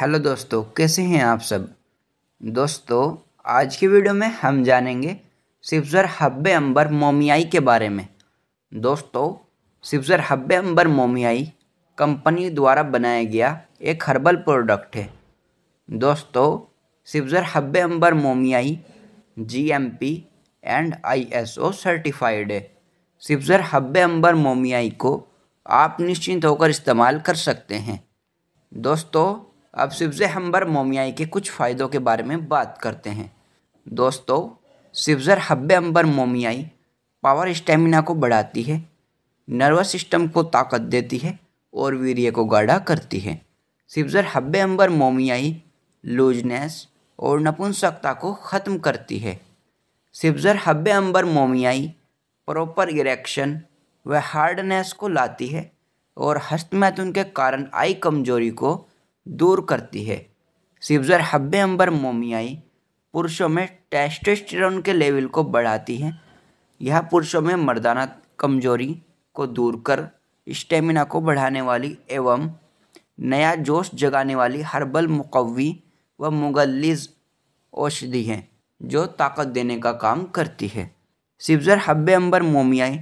hello दोस्तों कैसे हैं आप सब दोस्तों आज की वीडियो में हम जानेंगे सिफ्जर हब्बे अंबर मोमियाई के बारे में दोस्तों सिफ्जर हब्बे अंबर मोमियाई कंपनी द्वारा बनाया गया एक हर्बल प्रोडक्ट है दोस्तों सिफ्जर हब्बे अंबर मोमियाई जीएमपी एंड आईएसओ सर्टिफाइड है सिफ्जर हब्बे अंबर मोमियाई को आप निश्चिंत होकर इस्तेमाल कर सकते हैं दोस्तों अब सिब्ज़ हम्बर मोमियाई के कुछ फ़ायदों के बारे में बात करते हैं दोस्तों सिब्ज़र हब्ब अंबर मोमियाई पावर स्टेमिना को बढ़ाती है नर्वस सिस्टम को ताकत देती है और वीर्य को गाढ़ा करती है सिब्ज़र हब्ब अंबर मोमियाई लूजनेस और नपुंसकता को ख़त्म करती है सिब्ज़र हब्ब अंबर मोमियाई प्रॉपर इरेक्शन व हार्डनेस को लाती है और हस्तमैथुन के कारण आई कमजोरी को दूर करती है सिब्जर हब्ब अंबर मोमियाई पुरुषों में टेस्टोस्टेरोन के लेवल को बढ़ाती है यह पुरुषों में मर्दाना कमजोरी को दूर कर स्टेमिना को बढ़ाने वाली एवं नया जोश जगाने वाली हर्बल मुकवी व मुगलिज औषधि हैं जो ताकत देने का काम करती है सिब्जर हब्बे अंबर मोमियाई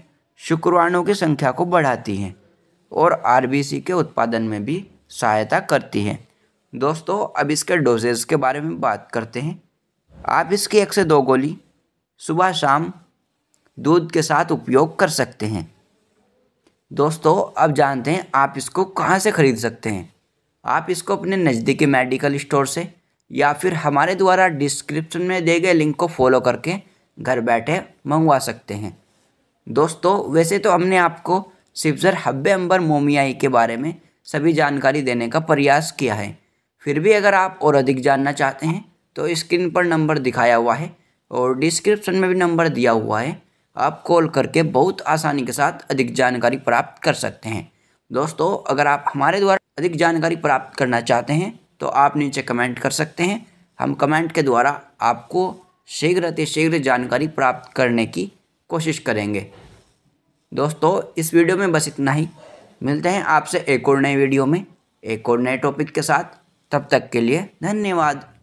शुक्रवाणों की संख्या को बढ़ाती हैं और आरबीसी के उत्पादन में भी सहायता करती है दोस्तों अब इसके डोजेज के बारे में बात करते हैं आप इसकी एक से दो गोली सुबह शाम दूध के साथ उपयोग कर सकते हैं दोस्तों अब जानते हैं आप इसको कहाँ से ख़रीद सकते हैं आप इसको अपने नज़दीकी मेडिकल स्टोर से या फिर हमारे द्वारा डिस्क्रिप्शन में दिए गए लिंक को फॉलो करके घर बैठे मंगवा सकते हैं दोस्तों वैसे तो हमने आपको सिफर हब्बे अंबर मोमियाई के बारे में सभी जानकारी देने का प्रयास किया है फिर भी अगर आप और अधिक जानना चाहते हैं तो स्क्रीन पर नंबर दिखाया हुआ है और डिस्क्रिप्शन में भी नंबर दिया हुआ है आप कॉल करके बहुत आसानी के साथ अधिक जानकारी प्राप्त कर सकते हैं दोस्तों अगर आप हमारे द्वारा अधिक जानकारी प्राप्त करना चाहते हैं तो आप नीचे कमेंट कर सकते हैं हम कमेंट के द्वारा आपको शीघ्र अतिशीघ्र जानकारी प्राप्त करने की कोशिश करेंगे दोस्तों इस वीडियो में बस इतना ही मिलते हैं आपसे एक और नए वीडियो में एक और नए टॉपिक के साथ तब तक के लिए धन्यवाद